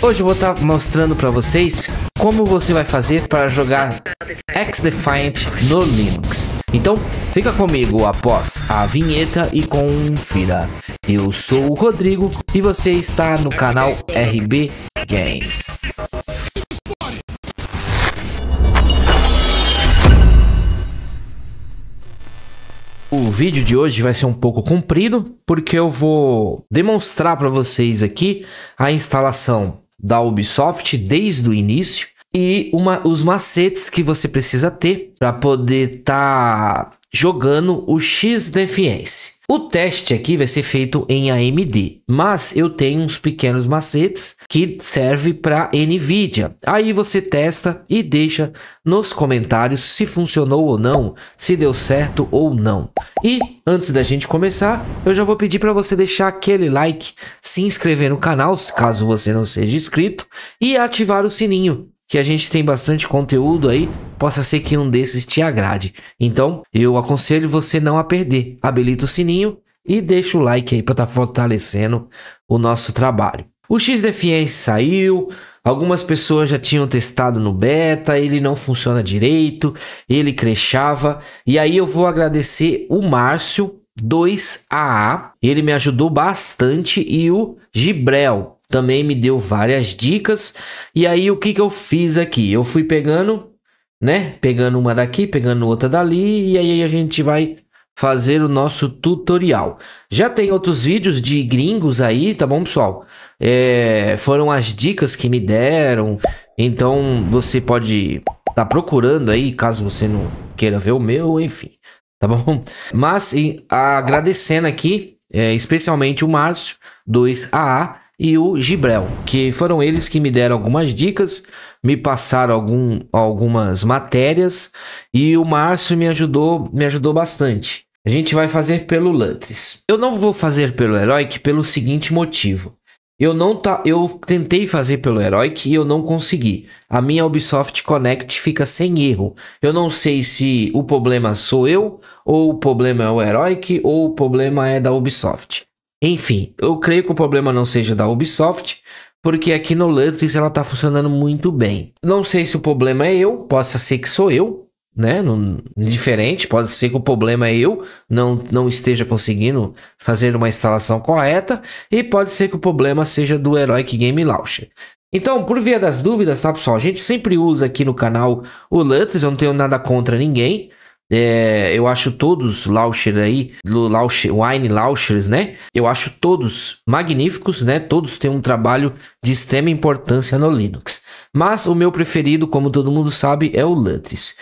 Hoje eu vou estar tá mostrando para vocês como você vai fazer para jogar X-Defiant no Linux. Então, fica comigo após a vinheta e confira. Eu sou o Rodrigo e você está no canal RB Games. O vídeo de hoje vai ser um pouco comprido, porque eu vou demonstrar para vocês aqui a instalação da Ubisoft desde o início e uma, os macetes que você precisa ter para poder estar tá jogando o Defiance. O teste aqui vai ser feito em AMD, mas eu tenho uns pequenos macetes que serve para Nvidia. Aí você testa e deixa nos comentários se funcionou ou não, se deu certo ou não. E antes da gente começar, eu já vou pedir para você deixar aquele like, se inscrever no canal, caso você não seja inscrito, e ativar o sininho que a gente tem bastante conteúdo aí, possa ser que um desses te agrade. Então, eu aconselho você não a perder. Habilita o sininho e deixa o like aí para estar tá fortalecendo o nosso trabalho. O XDFN saiu, algumas pessoas já tinham testado no beta, ele não funciona direito, ele crechava. E aí eu vou agradecer o Márcio 2AA, ele me ajudou bastante, e o Gibrel, também me deu várias dicas. E aí o que, que eu fiz aqui? Eu fui pegando, né? Pegando uma daqui, pegando outra dali, e aí a gente vai fazer o nosso tutorial. Já tem outros vídeos de gringos aí, tá bom, pessoal? É, foram as dicas que me deram. Então você pode tá procurando aí, caso você não queira ver o meu, enfim, tá bom? Mas e, agradecendo aqui, é, especialmente o Márcio 2AA e o Gibrel, que foram eles que me deram algumas dicas, me passaram algum, algumas matérias e o Márcio me ajudou, me ajudou bastante. A gente vai fazer pelo Lantris. Eu não vou fazer pelo Heroic pelo seguinte motivo. Eu não tá, eu tentei fazer pelo Heroic e eu não consegui. A minha Ubisoft Connect fica sem erro. Eu não sei se o problema sou eu, ou o problema é o Heroic, ou o problema é da Ubisoft. Enfim, eu creio que o problema não seja da Ubisoft, porque aqui no Lutris ela está funcionando muito bem. Não sei se o problema é eu, possa ser que sou eu, né? diferente, pode ser que o problema é eu, não, não esteja conseguindo fazer uma instalação correta, e pode ser que o problema seja do Heroic Game Launcher. Então, por via das dúvidas, tá pessoal? A gente sempre usa aqui no canal o Lutris, eu não tenho nada contra ninguém. É, eu acho todos Lauscher aí, Lauscher, Wine Lauschers, né? Eu acho todos magníficos, né? Todos têm um trabalho de extrema importância no Linux. Mas o meu preferido, como todo mundo sabe, é o Lutris.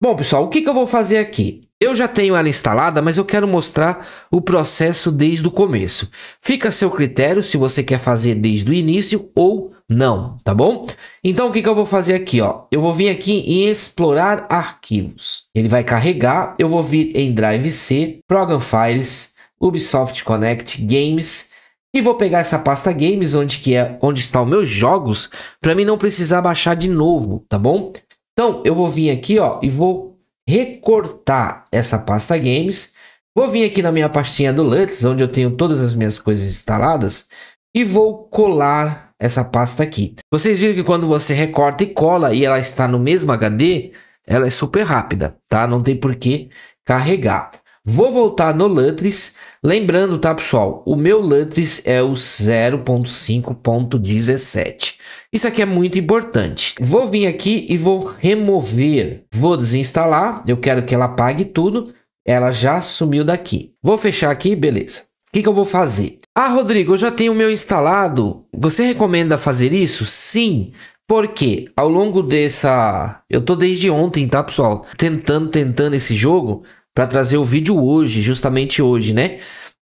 Bom, pessoal, o que, que eu vou fazer aqui? Eu já tenho ela instalada, mas eu quero mostrar o processo desde o começo. Fica a seu critério se você quer fazer desde o início ou não, tá bom? Então o que, que eu vou fazer aqui, ó? Eu vou vir aqui em explorar arquivos. Ele vai carregar, eu vou vir em Drive C, Program Files, Ubisoft Connect, Games e vou pegar essa pasta Games onde que é onde está os meus jogos para mim não precisar baixar de novo, tá bom? Então eu vou vir aqui, ó, e vou recortar essa pasta Games. Vou vir aqui na minha pastinha do Lutz, onde eu tenho todas as minhas coisas instaladas e vou colar essa pasta aqui. Vocês viram que quando você recorta e cola e ela está no mesmo HD, ela é super rápida, tá? Não tem por que carregar. Vou voltar no Lutris, lembrando, tá, pessoal, o meu Lutris é o 0.5.17. Isso aqui é muito importante. Vou vir aqui e vou remover. Vou desinstalar, eu quero que ela apague tudo. Ela já sumiu daqui. Vou fechar aqui, beleza que, que eu vou fazer? Ah, Rodrigo, eu já tenho o meu instalado. Você recomenda fazer isso? Sim. Porque ao longo dessa. Eu tô desde ontem, tá, pessoal? Tentando, tentando esse jogo para trazer o vídeo hoje, justamente hoje, né?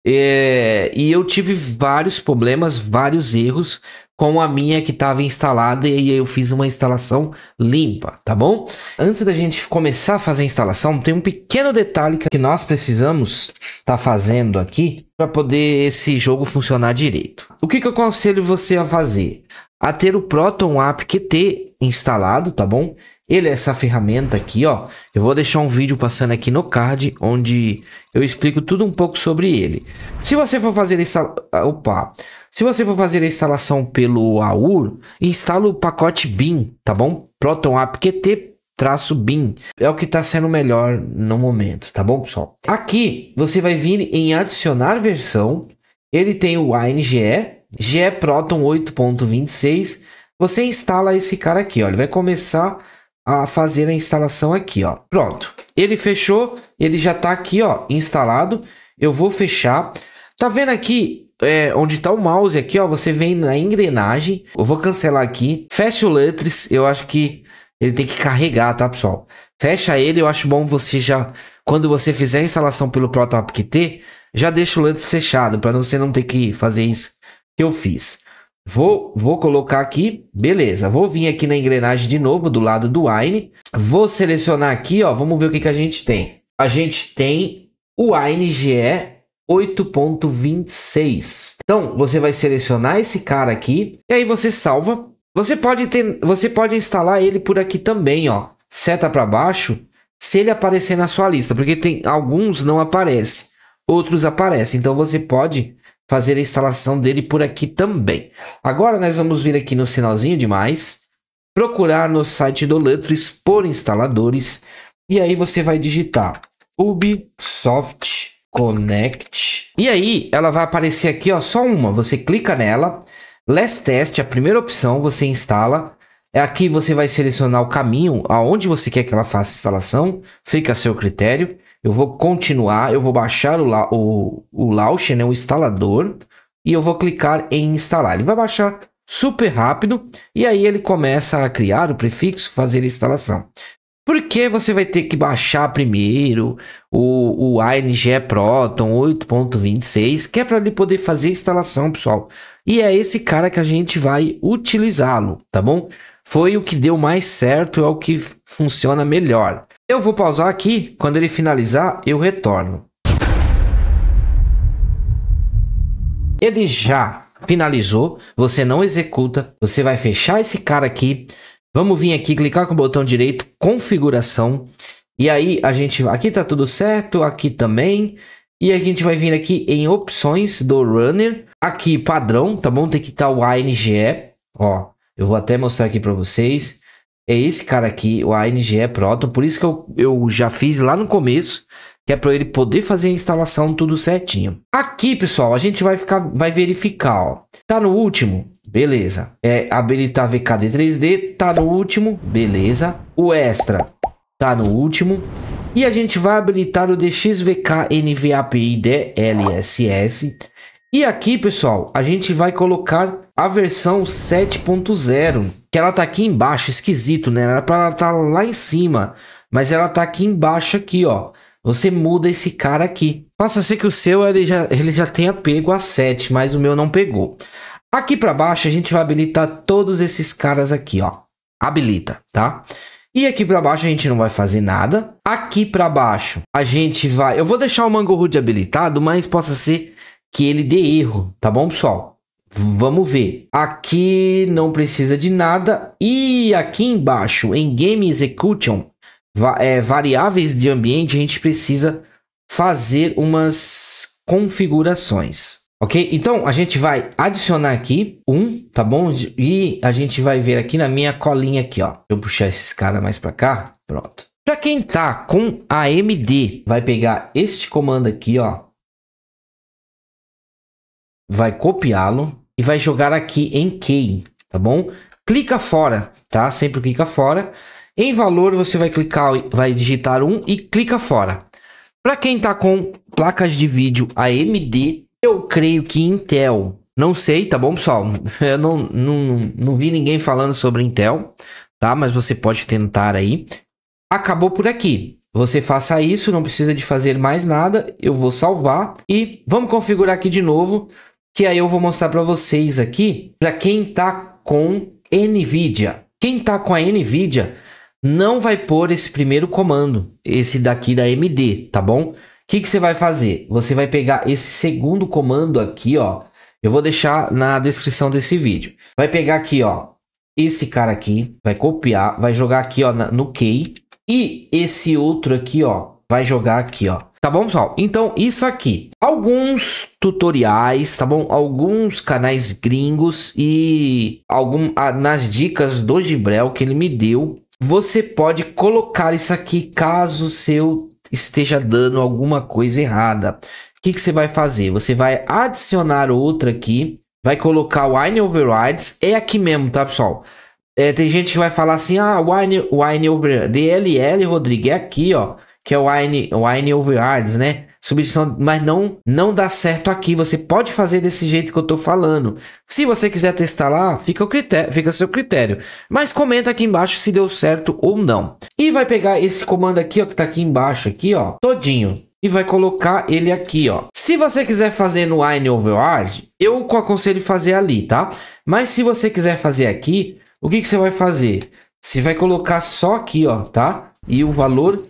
É... E eu tive vários problemas, vários erros com a minha que estava instalada e eu fiz uma instalação limpa, tá bom? Antes da gente começar a fazer a instalação, tem um pequeno detalhe que nós precisamos estar tá fazendo aqui para poder esse jogo funcionar direito. O que, que eu aconselho você a fazer? A ter o Proton AppQT instalado, tá bom? Ele é essa ferramenta aqui, ó. Eu vou deixar um vídeo passando aqui no card, onde eu explico tudo um pouco sobre ele. Se você for fazer instalar... Opa! Se você for fazer a instalação pelo AUR, instala o pacote BIM, tá bom? Proton APQT traço BIM. É o que está sendo melhor no momento, tá bom, pessoal? Aqui você vai vir em adicionar versão. Ele tem o ANGE, GE Proton 8.26. Você instala esse cara aqui, ó. Ele vai começar a fazer a instalação aqui, ó. Pronto. Ele fechou, ele já está aqui, ó, instalado. Eu vou fechar. Tá vendo aqui é, onde está o mouse aqui, ó, você vem na engrenagem. Eu vou cancelar aqui. Fecha o Lutris, eu acho que ele tem que carregar, tá, pessoal? Fecha ele, eu acho bom você já, quando você fizer a instalação pelo ter já deixa o Lutris fechado, para você não ter que fazer isso que eu fiz. Vou, vou colocar aqui, beleza. Vou vir aqui na engrenagem de novo, do lado do Wine. Vou selecionar aqui, ó, vamos ver o que, que a gente tem. A gente tem o GE 8.26. Então, você vai selecionar esse cara aqui e aí você salva. Você pode ter, você pode instalar ele por aqui também, ó. Seta para baixo, se ele aparecer na sua lista, porque tem alguns não aparece, outros aparecem. Então você pode fazer a instalação dele por aqui também. Agora nós vamos vir aqui no sinalzinho de mais, procurar no site do Lutris por instaladores e aí você vai digitar Ubisoft Connect. E aí, ela vai aparecer aqui, ó, só uma. Você clica nela. Last Test, a primeira opção, você instala. É Aqui você vai selecionar o caminho aonde você quer que ela faça a instalação. Fica a seu critério. Eu vou continuar, eu vou baixar o, o, o launcher, né, o instalador. E eu vou clicar em instalar. Ele vai baixar super rápido. E aí ele começa a criar o prefixo, fazer a instalação. Porque você vai ter que baixar primeiro o, o ANGE Proton 8.26, que é para ele poder fazer a instalação, pessoal. E é esse cara que a gente vai utilizá-lo, tá bom? Foi o que deu mais certo, é o que funciona melhor. Eu vou pausar aqui, quando ele finalizar, eu retorno. Ele já finalizou, você não executa, você vai fechar esse cara aqui, Vamos vir aqui, clicar com o botão direito, configuração. E aí a gente, aqui tá tudo certo, aqui também. E a gente vai vir aqui em opções do runner, aqui padrão, tá bom? Tem que estar tá o ANGE, ó. Eu vou até mostrar aqui para vocês. É esse cara aqui, o ANGE Proton, por isso que eu, eu já fiz lá no começo, que é para ele poder fazer a instalação tudo certinho. Aqui, pessoal, a gente vai ficar, vai verificar, ó. Tá no último, beleza. É habilitar tá VKD 3D, tá no último, beleza. O extra tá no último. E a gente vai habilitar o DXVK NVAPI DLSS. E aqui, pessoal, a gente vai colocar a versão 7.0, que ela tá aqui embaixo, esquisito, né? Era para ela tá lá em cima, mas ela tá aqui embaixo aqui, ó. Você muda esse cara aqui. Possa ser que o seu ele já, ele já tenha pego a 7, mas o meu não pegou. Aqui para baixo a gente vai habilitar todos esses caras aqui, ó. Habilita, tá? E aqui para baixo a gente não vai fazer nada. Aqui para baixo a gente vai... Eu vou deixar o Mango Hood habilitado, mas possa ser que ele dê erro, tá bom, pessoal? Vamos ver. Aqui não precisa de nada. E aqui embaixo, em Game Execution, é, variáveis de ambiente, a gente precisa fazer umas configurações. Ok? Então, a gente vai adicionar aqui um, tá bom? E a gente vai ver aqui na minha colinha aqui, ó. Eu puxar esses caras mais para cá. Pronto. Para quem tá com AMD, vai pegar este comando aqui, ó. Vai copiá-lo e vai jogar aqui em key, tá bom? Clica fora, tá? Sempre clica fora. Em valor, você vai clicar, vai digitar 1 um e clica fora. Para quem está com placas de vídeo AMD, eu creio que Intel. Não sei, tá bom, pessoal? Eu não, não, não vi ninguém falando sobre Intel, tá? Mas você pode tentar aí. Acabou por aqui. Você faça isso, não precisa de fazer mais nada. Eu vou salvar e vamos configurar aqui de novo, que aí eu vou mostrar para vocês aqui para quem tá com Nvidia. Quem tá com a Nvidia não vai pôr esse primeiro comando, esse daqui da MD, tá bom? O que, que você vai fazer? Você vai pegar esse segundo comando aqui, ó. Eu vou deixar na descrição desse vídeo. Vai pegar aqui, ó, esse cara aqui, vai copiar, vai jogar aqui, ó, na, no key. E esse outro aqui, ó, vai jogar aqui, ó. Tá bom, pessoal? Então, isso aqui. Alguns tutoriais, tá bom? Alguns canais gringos e algumas nas dicas do Gibrel que ele me deu você pode colocar isso aqui caso seu esteja dando alguma coisa errada. O que, que você vai fazer? Você vai adicionar outra aqui, vai colocar Wine Overrides, é aqui mesmo, tá pessoal? É, tem gente que vai falar assim, ah, Wine, wine DLL, Rodrigo, é aqui, ó, que é Wine, wine Overrides, né? substituição, mas não não dá certo aqui. Você pode fazer desse jeito que eu tô falando. Se você quiser testar lá, fica o critério, fica seu critério. Mas comenta aqui embaixo se deu certo ou não. E vai pegar esse comando aqui, ó, que tá aqui embaixo aqui, ó, todinho e vai colocar ele aqui, ó. Se você quiser fazer no Wine Overwatch, eu aconselho fazer ali, tá? Mas se você quiser fazer aqui, o que, que você vai fazer? Você vai colocar só aqui, ó, tá? E o valor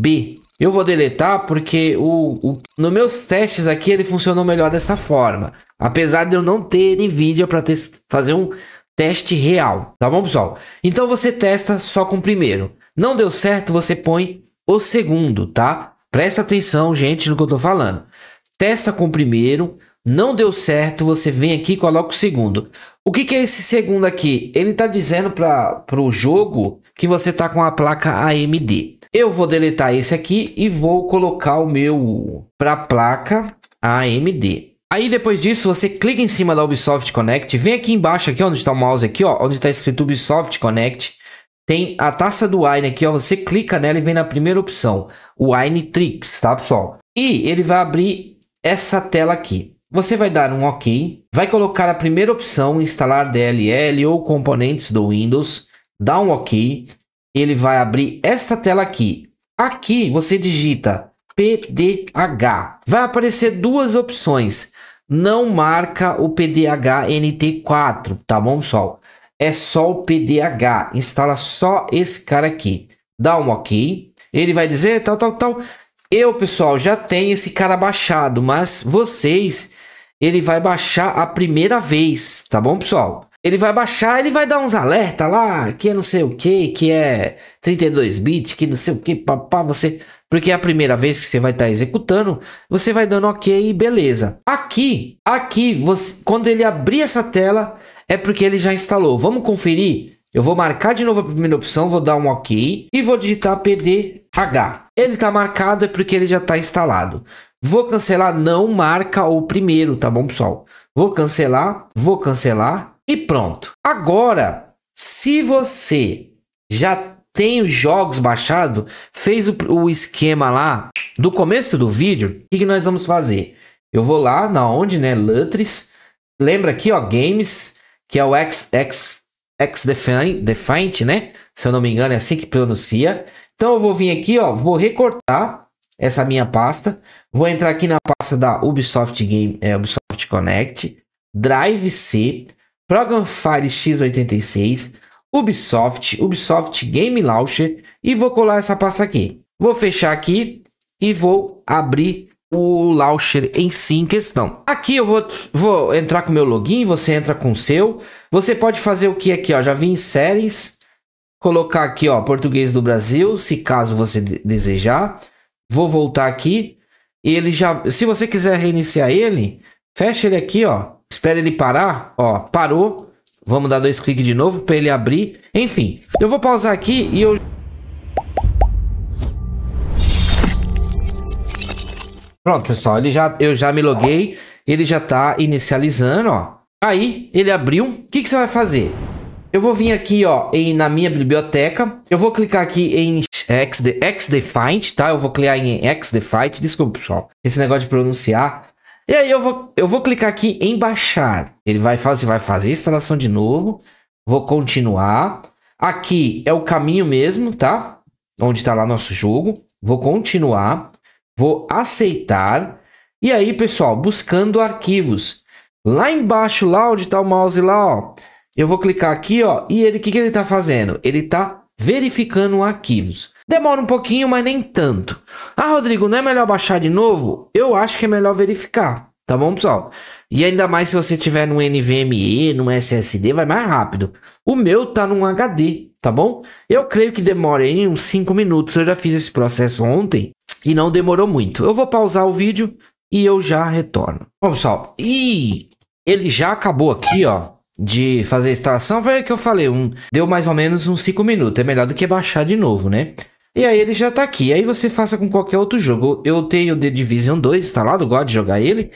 B, eu vou deletar porque o, o, nos meus testes aqui ele funcionou melhor dessa forma. Apesar de eu não ter NVIDIA para fazer um teste real, tá bom, pessoal? Então você testa só com o primeiro. Não deu certo, você põe o segundo, tá? Presta atenção, gente, no que eu tô falando. Testa com o primeiro, não deu certo, você vem aqui e coloca o segundo. O que, que é esse segundo aqui? Ele tá dizendo para o jogo que você tá com a placa AMD. Eu vou deletar esse aqui e vou colocar o meu para placa AMD. Aí depois disso você clica em cima da Ubisoft Connect, vem aqui embaixo aqui onde está o mouse aqui, ó, onde está escrito Ubisoft Connect, tem a taça do Wine aqui, ó, você clica nela e vem na primeira opção, Wine Tricks, tá pessoal? E ele vai abrir essa tela aqui. Você vai dar um OK, vai colocar a primeira opção instalar DLL ou componentes do Windows, dá um OK, ele vai abrir esta tela aqui. Aqui você digita PDH. Vai aparecer duas opções. Não marca o PDH NT4, tá bom, pessoal? É só o PDH. Instala só esse cara aqui. Dá um OK. Ele vai dizer tal, tal, tal. Eu, pessoal, já tenho esse cara baixado, mas vocês, ele vai baixar a primeira vez, tá bom, pessoal? ele vai baixar, ele vai dar uns alerta lá, que é não sei o que, que é 32 bits, que não sei o que, papá, você. Porque é a primeira vez que você vai estar tá executando, você vai dando ok e beleza. Aqui, aqui, você, quando ele abrir essa tela, é porque ele já instalou. Vamos conferir? Eu vou marcar de novo a primeira opção, vou dar um ok e vou digitar PDH. Ele está marcado, é porque ele já está instalado. Vou cancelar, não marca o primeiro, tá bom, pessoal? Vou cancelar, vou cancelar, e pronto. Agora, se você já tem os jogos baixado, fez o, o esquema lá do começo do vídeo, o que, nós vamos fazer? Eu vou lá na onde, né, Lutris. Lembra aqui, ó, Games, que é o X, X, X Defiant, né? Se eu não me engano, é assim que pronuncia. Então eu vou vir aqui, ó, vou recortar essa minha pasta. Vou entrar aqui na pasta da Ubisoft Game, é, Ubisoft Connect, Drive C. Program Fire X86, Ubisoft, Ubisoft Game Launcher e vou colar essa pasta aqui. Vou fechar aqui e vou abrir o launcher em si em questão. Aqui eu vou, vou entrar com meu login, você entra com o seu. Você pode fazer o que aqui, ó, já vim em séries, colocar aqui, ó, português do Brasil, se caso você desejar. Vou voltar aqui, ele já, se você quiser reiniciar ele, fecha ele aqui, ó, Espera ele parar. Ó, parou. Vamos dar dois cliques de novo para ele abrir. Enfim, eu vou pausar aqui e eu... Pronto, pessoal. Ele já, eu já me loguei. Ele já está inicializando, ó. Aí, ele abriu. O que, que você vai fazer? Eu vou vir aqui, ó, em, na minha biblioteca. Eu vou clicar aqui em XDefiant, tá? Eu vou clicar em XDefiant. Desculpa, pessoal. Esse negócio de pronunciar. E aí eu vou, eu vou clicar aqui em baixar. Ele vai fazer, vai fazer a instalação de novo. Vou continuar. Aqui é o caminho mesmo, tá? Onde está lá nosso jogo. Vou continuar. Vou aceitar. E aí, pessoal, buscando arquivos. Lá embaixo, lá onde está o mouse lá, ó. Eu vou clicar aqui, ó. E ele, o que, que ele está fazendo? Ele está verificando arquivos. Demora um pouquinho, mas nem tanto. Ah, Rodrigo, não é melhor baixar de novo? Eu acho que é melhor verificar, tá bom, pessoal? E ainda mais se você tiver no NVMe, no SSD, vai mais rápido. O meu tá num HD, tá bom? Eu creio que demora aí uns 5 minutos. Eu já fiz esse processo ontem e não demorou muito. Eu vou pausar o vídeo e eu já retorno. Bom, pessoal, e ele já acabou aqui, ó de fazer a instalação, foi o que eu falei, um, deu mais ou menos uns 5 minutos. É melhor do que baixar de novo, né? E aí ele já tá aqui. Aí você faça com qualquer outro jogo. Eu tenho The Division 2 instalado, gosto de jogar ele.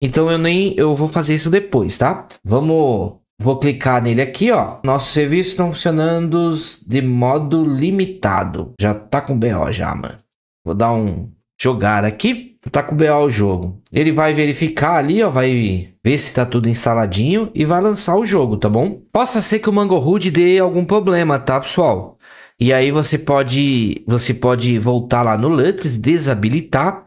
Então eu nem eu vou fazer isso depois, tá? Vamos vou clicar nele aqui, ó. Nossos serviços estão tá funcionando de modo limitado. Já tá com BO já, mano. Vou dar um jogar aqui. Tá com BO o jogo. Ele vai verificar ali, ó, vai ver se tá tudo instaladinho e vai lançar o jogo, tá bom? Possa ser que o Mangohood dê algum problema, tá, pessoal? E aí você pode, você pode voltar lá no Lutz, desabilitar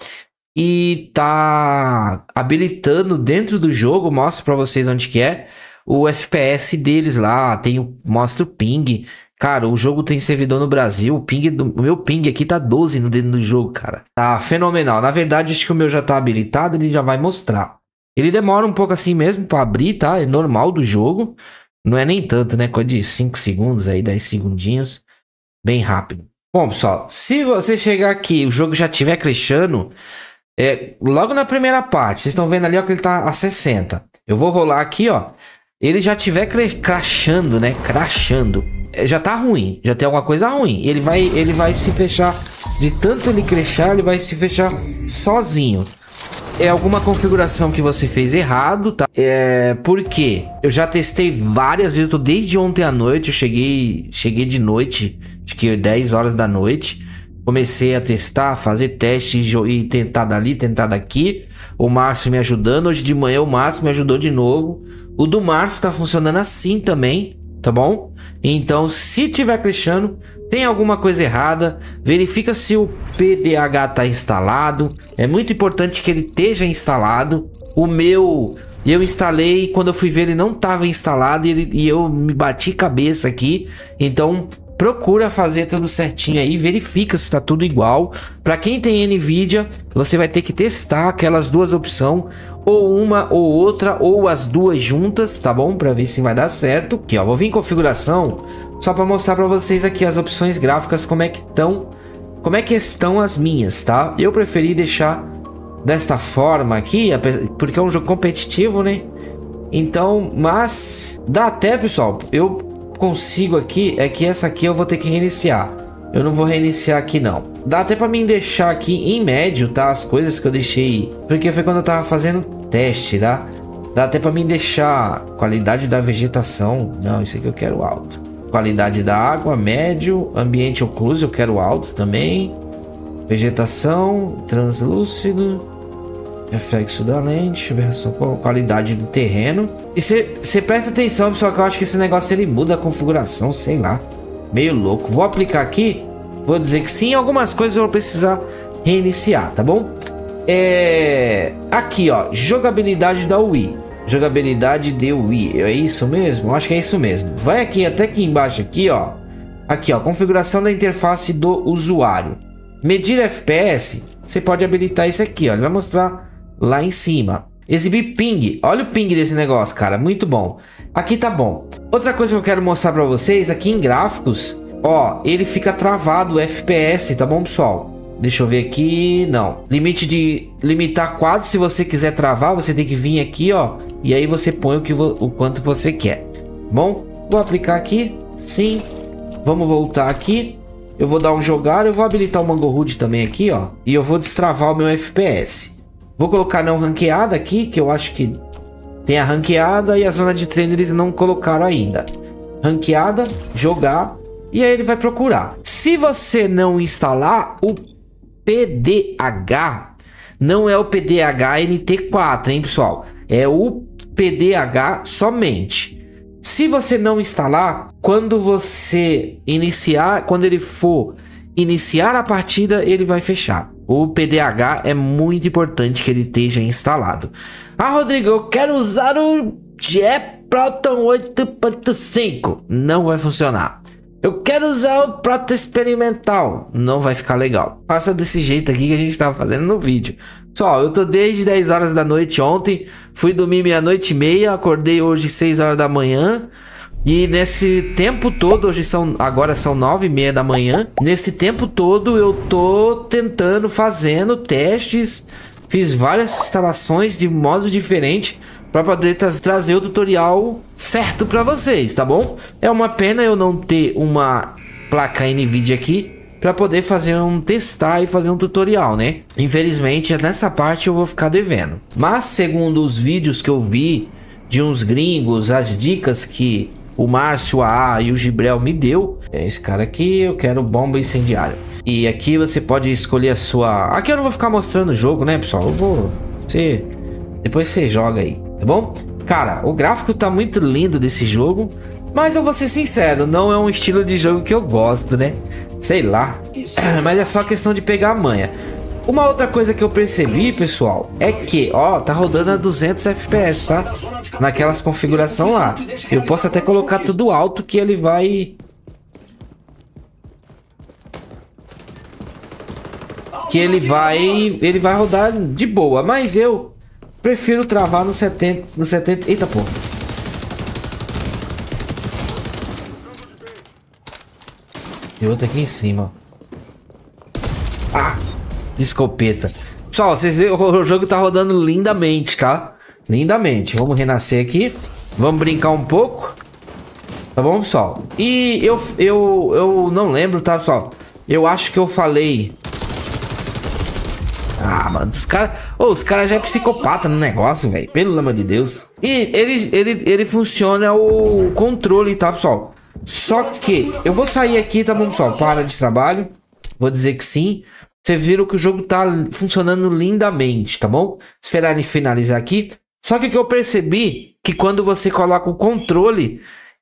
e tá habilitando dentro do jogo, mostro para vocês onde que é o FPS deles lá, tem o, mostra o ping. Cara, o jogo tem servidor no Brasil, o ping do, o meu ping aqui tá 12 no dentro do jogo, cara. Tá fenomenal. Na verdade, acho que o meu já tá habilitado, ele já vai mostrar. Ele demora um pouco assim mesmo para abrir, tá? É normal do jogo. Não é nem tanto, né? Coisa de 5 segundos aí, 10 segundinhos. Bem rápido. Bom, pessoal, se você chegar aqui o jogo já tiver crescendo, é, logo na primeira parte, vocês estão vendo ali ó, que ele tá a 60. Eu vou rolar aqui, ó. Ele já tiver crashando, né? Crashando. É, já tá ruim, já tem alguma coisa ruim. Ele vai, ele vai se fechar, de tanto ele crachar, ele vai se fechar sozinho é alguma configuração que você fez errado, tá? É, por quê? Eu já testei várias vezes, eu tô desde ontem à noite, eu cheguei, cheguei de noite, acho que 10 horas da noite. Comecei a testar, fazer teste e tentar dali, tentar daqui. O Márcio me ajudando. Hoje de manhã o Márcio me ajudou de novo. O do Márcio tá funcionando assim também, tá bom? Então, se tiver Cristiano, tem alguma coisa errada, verifica se o PDH está instalado. É muito importante que ele esteja instalado. O meu eu instalei, quando eu fui ver ele não estava instalado e, ele, e, eu me bati cabeça aqui. Então procura fazer tudo certinho aí, verifica se está tudo igual. Para quem tem Nvidia, você vai ter que testar aquelas duas opções, ou uma ou outra ou as duas juntas, tá bom? Para ver se vai dar certo. Aqui, ó, vou vir em configuração só para mostrar para vocês aqui as opções gráficas como é que estão, como é que estão as minhas, tá? Eu preferi deixar desta forma aqui, porque é um jogo competitivo, né? Então, mas dá até, pessoal. Eu consigo aqui é que essa aqui eu vou ter que reiniciar. Eu não vou reiniciar aqui não. Dá até pra mim deixar aqui em médio, tá? As coisas que eu deixei. Porque foi quando eu tava fazendo teste, tá? Dá até pra mim deixar qualidade da vegetação. Não, isso aqui eu quero alto. Qualidade da água, médio. Ambiente ocluso, eu quero alto também. Vegetação, translúcido. Reflexo da lente, versão, qualidade do terreno. E você presta atenção, pessoal, que eu acho que esse negócio ele muda a configuração, sei lá. Meio louco. Vou aplicar aqui Vou dizer que sim, algumas coisas eu vou precisar reiniciar, tá bom? É... Aqui, ó, jogabilidade da Wii. Jogabilidade de Wii, é isso mesmo? Acho que é isso mesmo. Vai aqui, até aqui embaixo, aqui, ó. Aqui, ó, configuração da interface do usuário. Medir FPS, você pode habilitar isso aqui, ó. Ele vai mostrar lá em cima. Exibir ping. Olha o ping desse negócio, cara. Muito bom. Aqui tá bom. Outra coisa que eu quero mostrar para vocês, aqui em gráficos, Ó, ele fica travado o FPS, tá bom, pessoal? Deixa eu ver aqui. Não. Limite de limitar quadro. Se você quiser travar, você tem que vir aqui, ó. E aí você põe o, que o quanto você quer. Bom, vou aplicar aqui. Sim. Vamos voltar aqui. Eu vou dar um jogar. Eu vou habilitar o Mango Hood também aqui, ó. E eu vou destravar o meu FPS. Vou colocar não ranqueada aqui, que eu acho que tem a ranqueada e a zona de treino eles não colocaram ainda. Ranqueada, jogar. E aí ele vai procurar. Se você não instalar, o PDH não é o PDH NT4, hein, pessoal? É o PDH somente. Se você não instalar, quando você iniciar, quando ele for iniciar a partida, ele vai fechar. O PDH é muito importante que ele esteja instalado. Ah, Rodrigo, eu quero usar o Jet Proton 8.5. Não vai funcionar. Eu quero usar o prato experimental. Não vai ficar legal. Faça desse jeito aqui que a gente estava fazendo no vídeo. Pessoal, eu tô desde 10 horas da noite ontem. Fui dormir meia-noite e meia. Acordei hoje 6 horas da manhã. E nesse tempo todo, hoje são agora são nove e meia da manhã. Nesse tempo todo eu tô tentando, fazendo testes, fiz várias instalações de modos diferentes para poder tra trazer o tutorial certo para vocês, tá bom? É uma pena eu não ter uma placa NVIDIA aqui para poder fazer um testar e fazer um tutorial, né? Infelizmente, nessa parte eu vou ficar devendo. Mas segundo os vídeos que eu vi de uns gringos, as dicas que o Márcio, a A e o Gibrel me deu. É esse cara aqui, eu quero bomba incendiária. E aqui você pode escolher a sua... Aqui eu não vou ficar mostrando o jogo, né, pessoal? Eu vou... Você... Depois você joga aí tá bom? Cara, o gráfico tá muito lindo desse jogo, mas eu vou ser sincero, não é um estilo de jogo que eu gosto, né? Sei lá. Mas é só questão de pegar a manha. Uma outra coisa que eu percebi, pessoal, é que, ó, tá rodando a 200 FPS, tá? Naquelas configuração lá. Eu posso até colocar tudo alto que ele vai... Que ele vai... Ele vai rodar de boa, mas eu Prefiro travar no 70. No 70. Eita porra. Tem outro aqui em cima. Ah! De escopeta. Pessoal, vocês veem, o jogo tá rodando lindamente, tá? Lindamente. Vamos renascer aqui. Vamos brincar um pouco. Tá bom, pessoal? E eu, eu, eu não lembro, tá, pessoal? Eu acho que eu falei ah, mano, os caras. Oh, os caras já é psicopata no negócio, velho. Pelo amor de Deus. E ele, ele, ele funciona o controle, tá, pessoal? Só que eu vou sair aqui, tá bom, pessoal? Para de trabalho. Vou dizer que sim. Você viram que o jogo tá funcionando lindamente, tá bom? Esperar ele finalizar aqui. Só que o que eu percebi que quando você coloca o controle,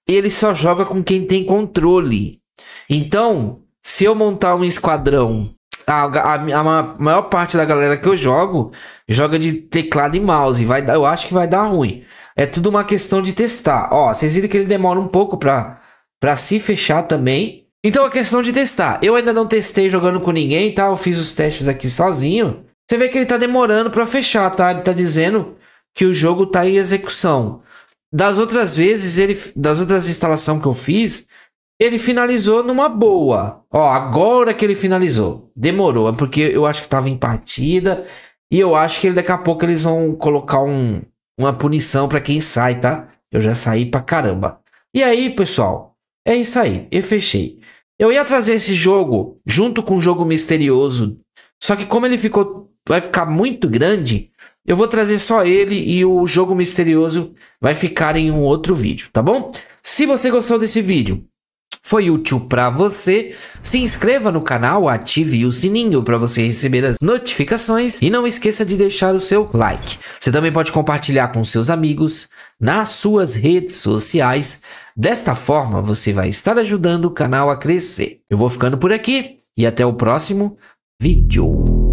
ele só joga com quem tem controle. Então, se eu montar um esquadrão a, a, a, maior parte da galera que eu jogo joga de teclado e mouse. Vai dar, eu acho que vai dar ruim. É tudo uma questão de testar. Ó, vocês viram que ele demora um pouco pra, pra se fechar também. Então é questão de testar. Eu ainda não testei jogando com ninguém, tá? Eu fiz os testes aqui sozinho. Você vê que ele tá demorando pra fechar, tá? Ele tá dizendo que o jogo tá em execução. Das outras vezes, ele, das outras instalações que eu fiz, ele finalizou numa boa. Ó, agora que ele finalizou. Demorou, é porque eu acho que tava em partida. E eu acho que daqui a pouco eles vão colocar um, uma punição para quem sai, tá? Eu já saí pra caramba. E aí, pessoal, é isso aí. Eu fechei. Eu ia trazer esse jogo junto com o jogo misterioso. Só que como ele ficou. Vai ficar muito grande. Eu vou trazer só ele e o jogo misterioso vai ficar em um outro vídeo, tá bom? Se você gostou desse vídeo, foi útil para você? Se inscreva no canal, ative o sininho para você receber as notificações e não esqueça de deixar o seu like. Você também pode compartilhar com seus amigos nas suas redes sociais. Desta forma, você vai estar ajudando o canal a crescer. Eu vou ficando por aqui e até o próximo vídeo.